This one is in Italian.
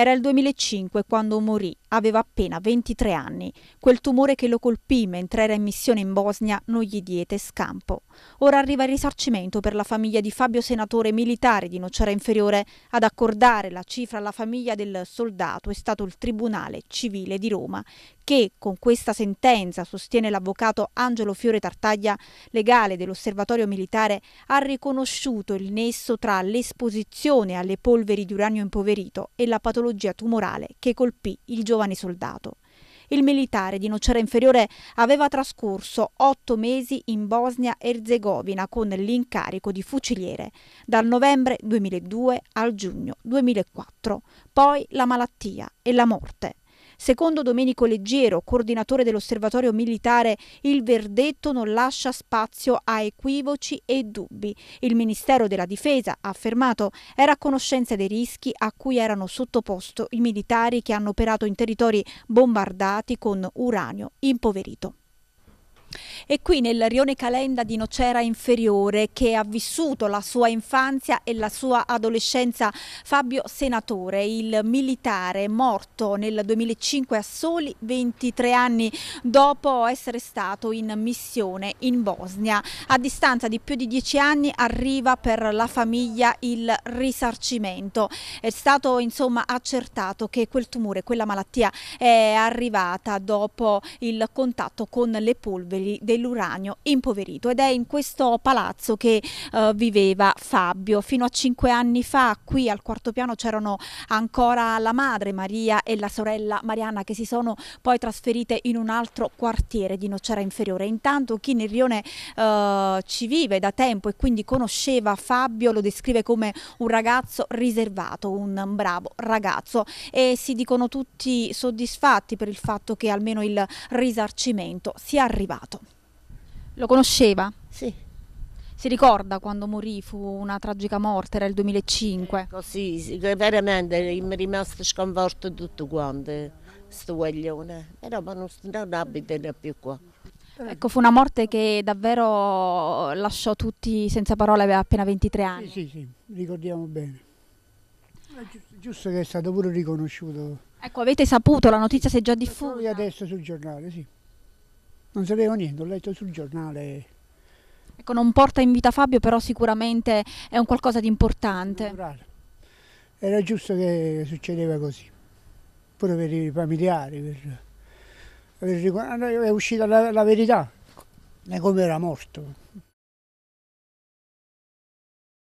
Era il 2005 quando morì Aveva appena 23 anni. Quel tumore che lo colpì mentre era in missione in Bosnia non gli diede scampo. Ora arriva il risarcimento per la famiglia di Fabio Senatore militare di Nocera Inferiore. Ad accordare la cifra alla famiglia del soldato è stato il Tribunale Civile di Roma, che con questa sentenza, sostiene l'avvocato Angelo Fiore Tartaglia, legale dell'osservatorio militare, ha riconosciuto il nesso tra l'esposizione alle polveri di uranio impoverito e la patologia tumorale che colpì il giovane giovane soldato. Il militare di Nocera Inferiore aveva trascorso otto mesi in Bosnia-Erzegovina con l'incarico di fuciliere, dal novembre 2002 al giugno 2004, poi la malattia e la morte. Secondo Domenico Leggero, coordinatore dell'osservatorio militare, il verdetto non lascia spazio a equivoci e dubbi. Il Ministero della Difesa, ha affermato, era a conoscenza dei rischi a cui erano sottoposto i militari che hanno operato in territori bombardati con uranio impoverito. E qui nel rione Calenda di Nocera Inferiore che ha vissuto la sua infanzia e la sua adolescenza Fabio Senatore, il militare morto nel 2005 a soli 23 anni dopo essere stato in missione in Bosnia. A distanza di più di 10 anni arriva per la famiglia il risarcimento. È stato insomma accertato che quel tumore, quella malattia è arrivata dopo il contatto con le polveri rimproveri dell'uranio impoverito ed è in questo palazzo che eh, viveva Fabio. Fino a cinque anni fa qui al quarto piano c'erano ancora la madre Maria e la sorella Mariana che si sono poi trasferite in un altro quartiere di Nocera Inferiore. Intanto chi nel rione eh, ci vive da tempo e quindi conosceva Fabio lo descrive come un ragazzo riservato, un bravo ragazzo e si dicono tutti soddisfatti per il fatto che almeno il risarcimento sia arrivato. Lo conosceva? Sì. Si ricorda quando morì? Fu una tragica morte, era il 2005. Ecco, sì, veramente mi è rimasto sconvolto tutto quanto, eh, sto guaglione. Però non, non abitano più qua. Eh. Ecco, fu una morte che davvero lasciò tutti senza parole, aveva appena 23 anni. Sì, sì, sì ricordiamo bene. Giusto che è stato pure riconosciuto. Ecco, avete saputo, la notizia si è già diffusa. Adesso sul giornale, sì non sapevo niente, ho letto sul giornale. Ecco, non porta in vita Fabio, però sicuramente è un qualcosa di importante. Era giusto che succedeva così, pure per i familiari, per, per, è uscita la, la verità, come era morto.